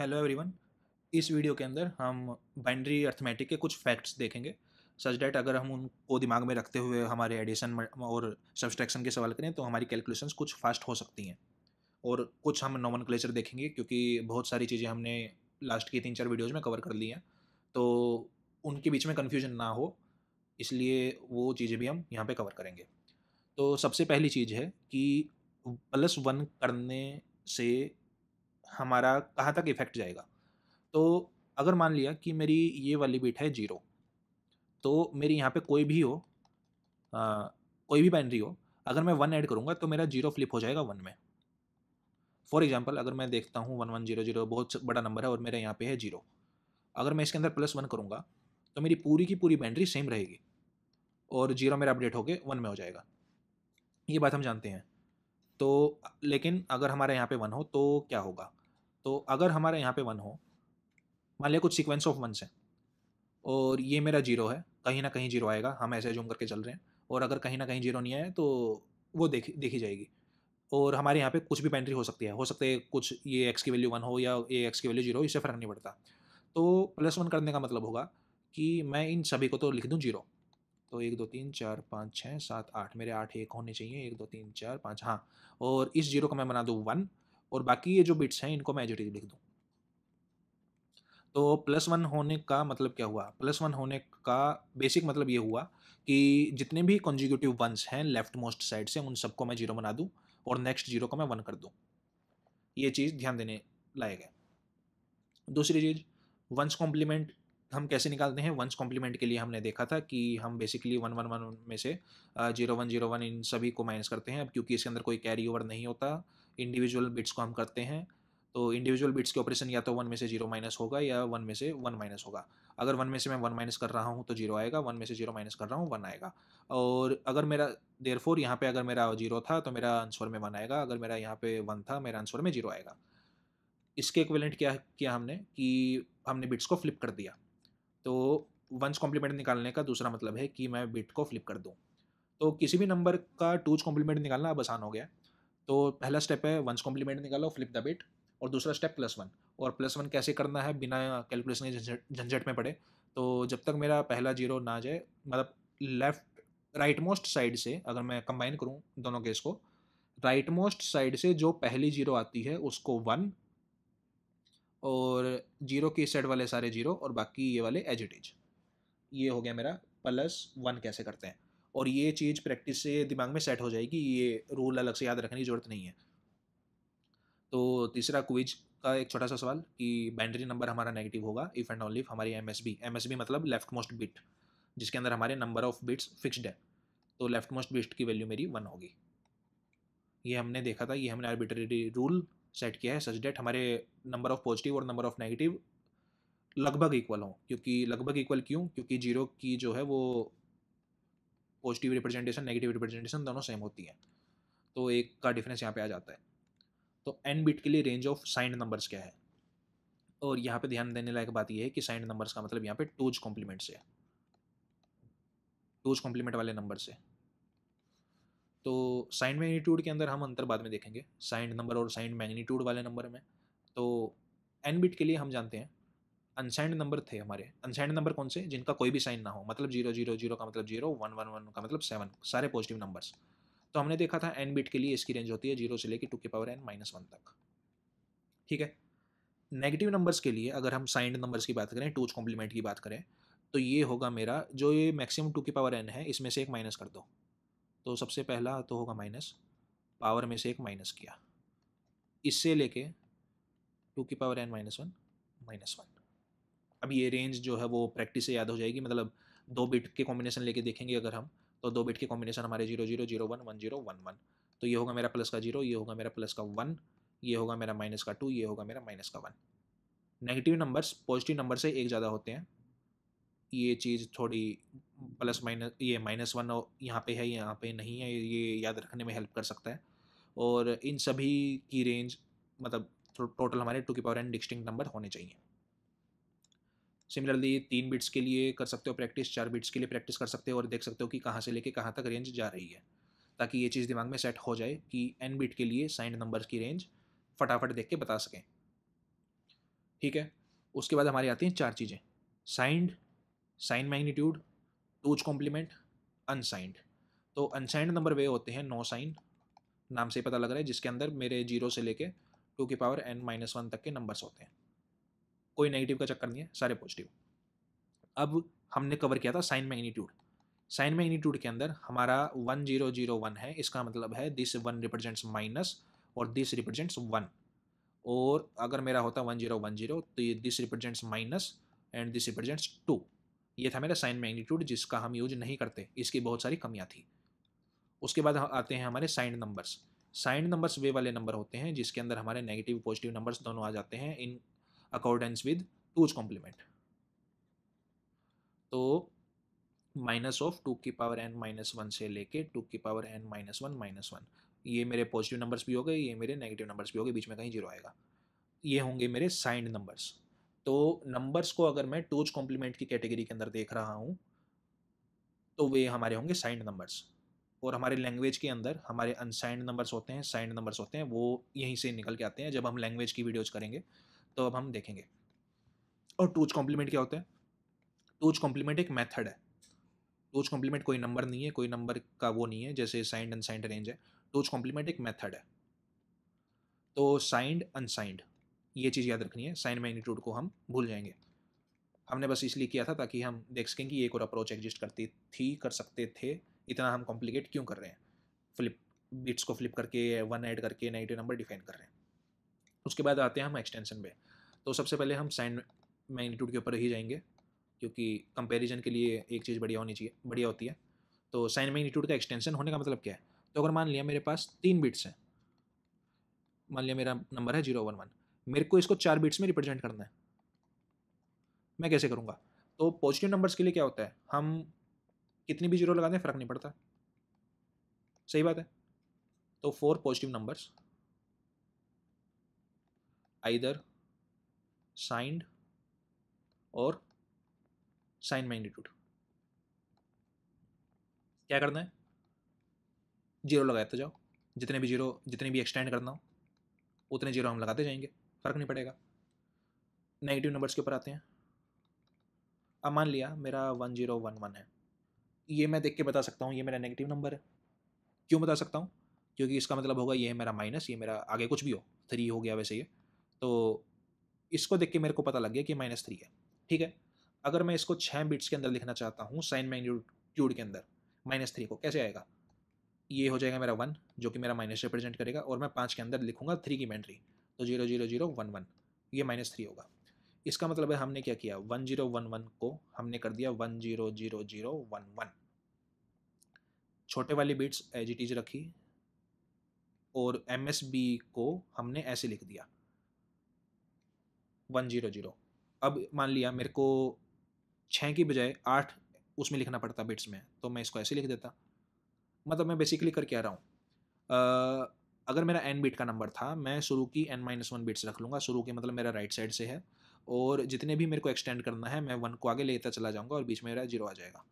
hello everyone इस video के अंदर हम बाइंड्री अर्थमेटिक के कुछ फैक्ट्स देखेंगे सच डैट अगर हम उनको दिमाग में रखते हुए हमारे एडिशन और सब्सट्रैक्शन के सवाल करें तो हमारी कैलकुलेशंस कुछ फास्ट हो सकती हैं और कुछ हम नॉमन क्लेचर देखेंगे क्योंकि बहुत सारी चीज़ें हमने लास्ट की तीन चार वीडियोज़ में कवर कर ली हैं तो उनके बीच में कन्फ्यूजन ना हो इसलिए वो चीज़ें भी हम यहाँ पर कवर करेंगे तो सबसे पहली चीज़ है कि प्लस वन करने से हमारा कहाँ तक इफ़ेक्ट जाएगा तो अगर मान लिया कि मेरी ये वाली बीट है जीरो तो मेरी यहाँ पे कोई भी हो आ, कोई भी बाइनरी हो अगर मैं वन ऐड करूँगा तो मेरा जीरो फ्लिप हो जाएगा वन में फॉर एग्जाम्पल अगर मैं देखता हूँ वन वन जीरो जीरो बहुत बड़ा नंबर है और मेरे यहाँ पे है जीरो अगर मैं इसके अंदर प्लस वन करूँगा तो मेरी पूरी की पूरी बाइंड्री सेम रहेगी और जीरो मेरा अपडेट होकर वन में हो जाएगा ये बात हम जानते हैं तो लेकिन अगर हमारे यहाँ पे वन हो तो क्या होगा तो अगर हमारे यहाँ पे वन हो मान लिया कुछ सीक्वेंस ऑफ वंस हैं और ये मेरा जीरो है कहीं ना कहीं जीरो आएगा हम ऐसे जूम करके चल रहे हैं और अगर कहीं ना कहीं जीरो नहीं आए तो वो देखी देखी जाएगी और हमारे यहाँ पे कुछ भी पेंट्री हो सकती है हो सकता है कुछ ये एक्स की वैल्यू वन हो या ए एक्स की वैल्यू जीरो इससे फ़र्क नहीं पड़ता तो प्लस वन करने का मतलब होगा कि मैं इन सभी को तो लिख दूँ जीरो तो एक दो तीन चार पाँच छः सात आठ मेरे आठ एक होने चाहिए एक दो तीन चार पाँच हाँ और इस जीरो को मैं बना दूँ वन और बाकी ये जो बिट्स हैं इनको मैं एज लिख दूँ तो प्लस वन होने का मतलब क्या हुआ प्लस वन होने का बेसिक मतलब ये हुआ कि जितने भी कॉन्जिक्यूटिव वंस हैं लेफ्ट मोस्ट साइड से उन सबको मैं जीरो बना दूँ और नेक्स्ट जीरो को मैं वन कर दूँ ये चीज़ ध्यान देने लायक है दूसरी चीज़ वंस कॉम्प्लीमेंट हम कैसे निकालते हैं वंस कॉम्प्लीमेंट के लिए हमने देखा था कि हम बेसिकली वन वन वन में से जीरो वन जीरो वन इन सभी को माइनस करते हैं अब क्योंकि इसके अंदर कोई कैरी ओवर नहीं होता इंडिविजुअल बिट्स को हम करते हैं तो इंडिविजुअल बिट्स के ऑपरेशन या तो वन में से जीरो माइनस होगा या वन में से वन माइनस होगा अगर वन में से मैं वन माइनस कर रहा हूँ तो जीरो आएगा वन में से जीरो माइनस कर रहा हूँ वन आएगा और अगर मेरा देर फोर यहाँ पर अगर मेरा जीरो था तो मेरा आंसर में वन आएगा अगर मेरा यहाँ पे वन था मेरा आंसर में जीरो आएगा इसके इक्विवेलेंट क्या किया हमने कि हमने बिट्स को फ्लिप कर दिया तो वंस कॉम्प्लीमेंट निकालने का दूसरा मतलब है कि मैं बिट को फ्लिप कर दूँ तो किसी भी नंबर का टूज कॉम्प्लीमेंट निकालना अब आसान हो गया तो पहला स्टेप है वंस कॉम्प्लीमेंट निकालो फ्लिप द बिट और दूसरा स्टेप प्लस वन और प्लस वन कैसे करना है बिना कैलकुलेशन के झंझट में पड़े तो जब तक मेरा पहला जीरो ना जाए मतलब लेफ्ट राइट मोस्ट साइड से अगर मैं कंबाइन करूँ दोनों केस को राइट मोस्ट साइड से जो पहली जीरो आती है उसको वन और जीरो के सेट वाले सारे जीरो और बाकी ये वाले एज इट इज ये हो गया मेरा प्लस वन कैसे करते हैं और ये चीज़ प्रैक्टिस से दिमाग में सेट हो जाएगी ये रूल अलग से याद रखने की ज़रूरत नहीं है तो तीसरा क्विज का एक छोटा सा सवाल कि बैंड्री नंबर हमारा नेगेटिव होगा इफ़ एंड ऑनली हमारी M S B M S B मतलब लेफ्ट मोस्ट बिट जिसके अंदर हमारे नंबर ऑफ बिट्स फिक्स्ड है तो लेफ्ट मोस्ट बिट की वैल्यू मेरी वन होगी ये हमने देखा था ये हमने आर्बिट्रेरी रूल सेट किया है सच डेट हमारे नंबर ऑफ पॉजिटिव और नंबर ऑफ नेगेटिव लगभग इक्वल हों क्योंकि लगभग इक्वल क्यों क्योंकि जीरो की जो है वो पॉजिटिव रिप्रेजेंटेशन नेगेटिव रिप्रेजेंटेशन दोनों सेम होती है तो एक का डिफरेंस यहाँ पे आ जाता है तो एन बिट के लिए रेंज ऑफ साइंड नंबर्स क्या है और यहाँ पे ध्यान देने लायक बात यह है कि साइंड नंबर्स का मतलब यहाँ पे टूज कॉम्प्लीमेंट से टूज कॉम्प्लीमेंट वाले नंबर से तो साइंड मैग्नीट्यूड के अंदर हम अंतर बाद में देखेंगे साइंड नंबर और साइंड मैग्नीट्यूड वाले नंबर में तो एन बिट के लिए हम जानते हैं अनसाइंड नंबर थे हमारे अनसाइंड नंबर कौन से जिनका कोई भी साइन ना हो मतलब जीरो जीरो जीरो का मतलब जीरो वन वन वन का मतलब सेवन सारे पॉजिटिव नंबर्स तो हमने देखा था एन बिट के लिए इसकी रेंज होती है जीरो से लेकर टू के पावर एन माइनस वन तक ठीक है नेगेटिव नंबर्स के लिए अगर हम साइंड नंबर्स की बात करें टूज कॉम्प्लीमेंट की बात करें तो ये होगा मेरा जो ये मैक्सिमम टू की पावर एन है इसमें से एक माइनस कर दो तो सबसे पहला तो होगा माइनस पावर में से एक माइनस किया इससे लेके टू की power n minus one minus one अब ये रेंज जो है वो प्रैक्टिस से याद हो जाएगी मतलब दो बिट के कॉम्बिनेशन लेके देखेंगे अगर हम तो दो बिट के कॉम्बिनेशन हमारे zero zero zero one one zero one one तो ये होगा मेरा प्लस का जीरो ये होगा मेरा प्लस का वन ये होगा मेरा माइनस का टू ये होगा मेरा माइनस का one negative numbers positive number से एक ज़्यादा होते हैं ये चीज़ थोड़ी प्लस माइनस ये माइनस वन यहाँ पे है यहाँ पे नहीं है ये याद रखने में हेल्प कर सकता है और इन सभी की रेंज मतलब टोटल हमारे टू की पावर एन डिस्टिंग नंबर होने चाहिए सिमिलरली तीन बिट्स के लिए कर सकते हो प्रैक्टिस चार बिट्स के लिए प्रैक्टिस कर सकते हो और देख सकते हो कि कहाँ से लेके कहाँ तक रेंज जा रही है ताकि ये चीज़ दिमाग में सेट हो जाए कि एन बिट के लिए साइंड नंबर्स की रेंज फटाफट देख के बता सकें ठीक है उसके बाद हमारी आती हैं चार चीज़ें signed sign magnitude two's complement unsigned तो अनसाइंड नंबर वे होते हैं नो साइन नाम से ही पता लग रहा है जिसके अंदर मेरे जीरो से लेके टू के पावर एन माइनस वन तक के नंबर्स होते हैं कोई नेगेटिव का चक्कर नहीं है सारे पॉजिटिव अब हमने कवर किया था साइन मैग्नीट्यूड साइन मैग्नीट्यूड के अंदर हमारा वन जीरो जीरो वन है इसका मतलब है दिस वन रिप्रेजेंट्स माइनस और दिस रिप्रेजेंट्स वन और अगर मेरा होता वन वन जीरो जीरो तो ये this represents minus and this represents two ये था मेरा साइन मैग्नीट्यूड जिसका हम यूज नहीं करते इसकी बहुत सारी कमियाँ थी उसके बाद आते हैं हमारे साइन नंबर्स साइन नंबर्स वे वाले नंबर होते हैं जिसके अंदर हमारे नेगेटिव पॉजिटिव नंबर्स दोनों आ जाते हैं in accordance with two's complement तो माइनस ऑफ टू की पावर एन माइनस वन से लेके टू की power n minus one minus one ये मेरे पॉजिटिव नंबर्स भी हो गए ये मेरे नेगेटिव नंबर्स भी हो गए बीच में कहीं जीरो आएगा ये होंगे मेरे साइंड नंबर्स तो नंबर्स को अगर मैं टूज कॉम्प्लीमेंट की कैटेगरी के अंदर देख रहा हूँ तो वे हमारे होंगे साइंड नंबर्स और हमारे लैंग्वेज के अंदर हमारे अनसाइंड नंबर्स होते हैं साइंड नंबर्स होते हैं वो यहीं से निकल के आते हैं जब हम लैंग्वेज की वीडियोज करेंगे तो अब हम देखेंगे और टूच कॉम्प्लीमेंट क्या होते हैं टूच कॉम्प्लीमेंट एक मैथड है टूच कॉम्प्लीमेंट कोई नंबर नहीं है कोई नंबर का वो नहीं है जैसे साइंड अनसाइंड रेंज है टूच कॉम्प्लीमेंट एक मेथड है तो साइंड अनसाइंड ये चीज़ याद रखनी है साइन मैग्नीट्यूड को हम भूल जाएंगे हमने बस इसलिए किया था ताकि हम देख सकें कि एक और अप्रोच एग्जिस्ट करती थी कर सकते थे इतना हम कॉम्प्लिकेट क्यों कर रहे हैं फ्लिप बिट्स को फ्लिप करके वन ऐड करके नेगेटिव नंबर डिफाइन कर रहे हैं उसके बाद आते हैं हम एक्सटेंशन पे तो सबसे पहले हम साइन मैग्नीट्यूड के ऊपर ही जाएंगे क्योंकि कंपैरिजन के लिए एक चीज़ बढ़िया होनी चाहिए बढ़िया होती है तो साइन मैग्नीट्यूड का एक्सटेंशन होने का मतलब क्या है तो अगर मान लिया मेरे पास तीन बिट्स हैं मान लिया मेरा नंबर है जीरो वन वन मेरे को इसको चार बिट्स में रिप्रेजेंट करना है मैं कैसे करूँगा तो पॉजिटिव नंबर्स के लिए क्या होता है हम कितनी भी जीरो लगा दें फ़र्क नहीं पड़ता सही बात है तो four positive numbers either signed और साइन मैग्नीट्यूड क्या करना है जीरो लगाते जाओ जितने भी जीरो जितने भी एक्सटेंड करना हो उतने जीरो हम लगाते जाएंगे फ़र्क नहीं पड़ेगा नेगेटिव नंबर्स के ऊपर आते हैं अब मान लिया मेरा वन जीरो वन वन है ये मैं देख के बता सकता हूँ ये मेरा नेगेटिव नंबर है क्यों बता सकता हूँ क्योंकि इसका मतलब होगा ये है मेरा माइनस ये मेरा आगे कुछ भी हो थ्री हो गया वैसे ये तो इसको देख के मेरे को पता लग गया कि माइनस थ्री है ठीक है अगर मैं इसको छः बिट्स के अंदर लिखना चाहता हूँ साइन मैग्नीट्यूड के अंदर माइनस थ्री को कैसे आएगा ये हो जाएगा मेरा वन जो कि मेरा माइनस रिप्रेजेंट करेगा और मैं पाँच के अंदर लिखूंगा थ्री की मैंट्री तो zero zero zero one one ये माइनस थ्री होगा इसका मतलब है हमने क्या किया वन जीरो वन वन को हमने कर दिया one zero zero zero one one छोटे वाली बिट्स एज इट इज रखी और एम को हमने ऐसे लिख दिया वन जीरो जीरो अब मान लिया मेरे को छः की बजाय आठ उसमें लिखना पड़ता बिट्स में तो मैं इसको ऐसे लिख देता मतलब मैं बेसिकली करके आ रहा हूँ अगर मेरा एन बिट का नंबर था मैं शुरू की एन माइनस वन बिट्स रख लूँगा शुरू के मतलब मेरा राइट साइड से है और जितने भी मेरे को एक्सटेंड करना है मैं वन को आगे लेता चला जाऊँगा और बीच में मेरा जीरो आ जाएगा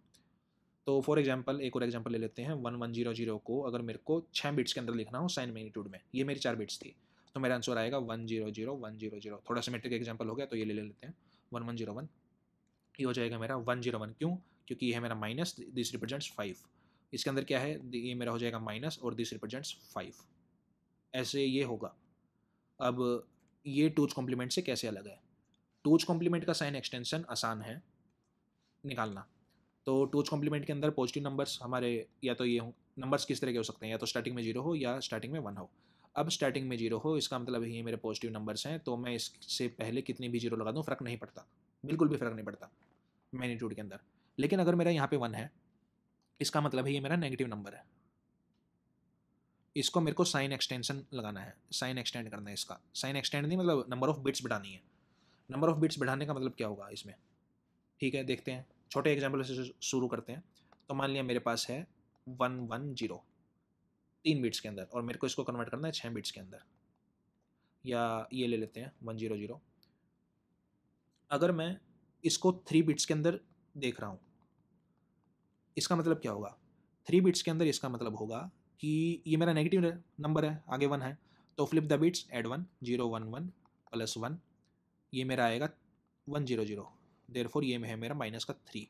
तो फॉर एग्जाम्पल एक और एग्जाम्पल ले लेते हैं वन वन जीरो जीरो को अगर मेरे को छः बिट्स के अंदर लिखना हो साइन मैग्नीट्यूड में ये मेरी चार बिट्स थी तो मेरा आंसर आएगा one zero zero one zero zero थोड़ा सा मेट्रिक एग्जाम्पल हो गया तो ये ले ले लेते हैं वन वन जीरो वन ये हो जाएगा मेरा वन जीरो वन क्यों क्योंकि ये है मेरा माइनस दिस रिप्रेजेंट्स फाइव इसके अंदर क्या है ये मेरा हो जाएगा माइनस और दिस रिप्रेजेंट्स फाइव ऐसे ये होगा अब ये टूज कॉम्प्लीमेंट से कैसे अलग है टूज कॉम्प्लीमेंट का साइन एक्सटेंशन आसान है निकालना तो टूज कॉम्प्लीमेंट के अंदर पॉजिटिव नंबर्स हमारे या तो ये नंबर्स किस तरह के हो सकते हैं या तो स्टार्टिंग में जीरो हो या स्टार्टिंग में वन हो अब स्टार्टिंग में जीरो हो इसका मतलब ये मेरे पॉजिटिव नंबर्स हैं तो मैं इससे पहले कितनी भी जीरो लगा दूँ फ़र्क नहीं पड़ता बिल्कुल भी फ़र्क नहीं पड़ता मैग्नीट्यूड के अंदर लेकिन अगर मेरा यहाँ पे वन है इसका मतलब है ये मेरा नेगेटिव नंबर है इसको मेरे को साइन एक्सटेंशन लगाना है साइन एक्सटेंड करना है इसका साइन एक्सटेंड नहीं मतलब नंबर ऑफ़ बिट्स बढ़ानी है नंबर ऑफ़ बिट्स बढ़ाने का मतलब क्या होगा इसमें ठीक है देखते हैं छोटे एग्जाम्पल से शुरू करते हैं तो मान लिया मेरे पास है वन वन जीरो तीन बीट्स के अंदर और मेरे को इसको कन्वर्ट करना है छः बीट्स के अंदर या ये ले लेते हैं वन जीरो जीरो अगर मैं इसको थ्री बीट्स के अंदर देख रहा हूँ इसका मतलब क्या होगा थ्री बीट्स के अंदर इसका मतलब होगा कि ये मेरा नेगेटिव नंबर है आगे वन है तो flip the bits add one zero one one plus one ये मेरा आएगा one zero zero therefore ये है मेरा माइनस का थ्री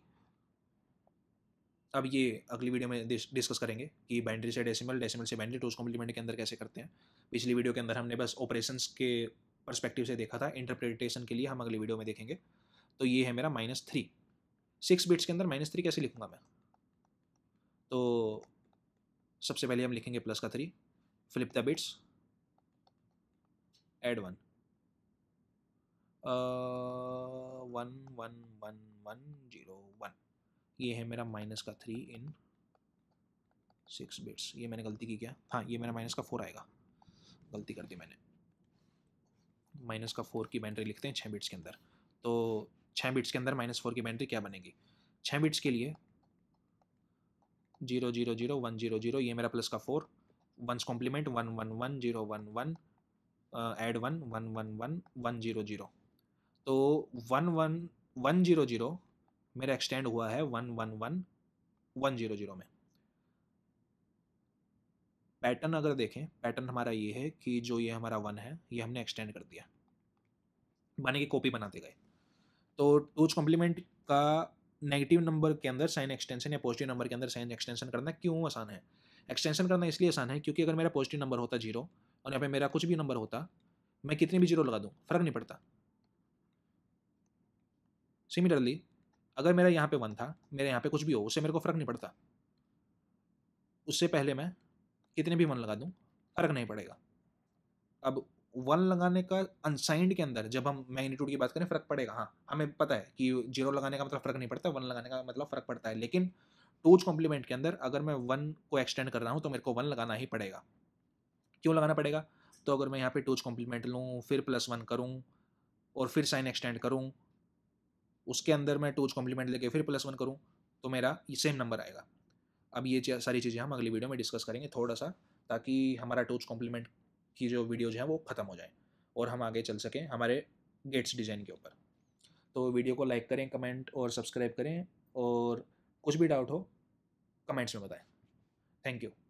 अब ये अगली वीडियो में डिस्कस करेंगे कि बैंड्री से डेसिमल डेसिमल से बाइंड्री टू कॉम्प्लीमेंट के अंदर कैसे करते हैं पिछली वीडियो के अंदर हमने बस ऑपरेशंस के परस्पेक्टिव से देखा था इंटरप्रिटेशन के लिए हम अगली वीडियो में देखेंगे तो ये है मेरा माइनस थ्री सिक्स बिट्स के अंदर माइनस थ्री कैसे लिखूंगा मैं तो सबसे पहले हम लिखेंगे प्लस का three flip the bits add one one one one one zero one ये है मेरा माइनस का थ्री इन सिक्स बिट्स ये मैंने गलती की क्या हाँ ये मेरा माइनस का फोर आएगा गलती कर दी मैंने माइनस का फोर की बैंट्री लिखते हैं छः बिट्स के अंदर तो छः बिट्स के अंदर माइनस फोर की बैंट्री क्या बनेगी छः बिट्स के लिए zero zero zero one zero zero ये मेरा प्लस का four ones complement one one one zero one one add one one one one one zero zero तो one one one zero zero मेरा एक्सटेंड हुआ है one one one one zero zero में pattern अगर देखें pattern हमारा ये है कि जो ये हमारा वन है ये हमने एक्सटेंड कर दिया बने की कॉपी बनाते गए तो टूच कॉम्प्लीमेंट का नेगेटिव नंबर के अंदर साइन एक्सटेंशन या पॉजिटिव नंबर के अंदर साइन एक्सटेंशन करना क्यों आसान है एक्सटेंशन करना इसलिए आसान है क्योंकि अगर मेरा पॉजिटिव नंबर होता जीरो और यहाँ पे मेरा कुछ भी नंबर होता मैं कितनी भी जीरो लगा दूँ फर्क नहीं पड़ता सिमिलरली अगर मेरा यहाँ पे वन था मेरे यहाँ पे कुछ भी हो उससे मेरे को फ़र्क नहीं पड़ता उससे पहले मैं कितने भी वन लगा दूँ फ़र्क नहीं पड़ेगा अब वन लगाने का अनसाइंड के अंदर जब हम मैग्नीट्यूड की बात करें फ़र्क पड़ेगा हाँ हमें पता है कि जीरो लगाने का मतलब फ़र्क नहीं पड़ता वन लगाने का मतलब फ़र्क पड़ता है लेकिन टूज कॉम्प्लीमेंट के अंदर अगर मैं वन को एक्सटेंड कर रहा हूँ तो मेरे को वन लगाना ही पड़ेगा क्यों लगाना पड़ेगा तो अगर मैं यहाँ पे टूज कॉम्प्लीमेंट लूँ फिर प्लस वन करूँ और फिर साइन एक्सटेंड करूँ उसके अंदर मैं टूज कॉम्प्लीमेंट लेके फिर प्लस वन करूँ तो मेरा ये सेम नंबर आएगा अब ये सारी चीज़ें हम अगली वीडियो में डिस्कस करेंगे थोड़ा सा ताकि हमारा टूज कॉम्प्लीमेंट की जो वीडियोज़ हैं वो ख़त्म हो जाए और हम आगे चल सकें हमारे गेट्स डिज़ाइन के ऊपर तो वीडियो को लाइक करें कमेंट और सब्सक्राइब करें और कुछ भी डाउट हो कमेंट्स में बताएं थैंक यू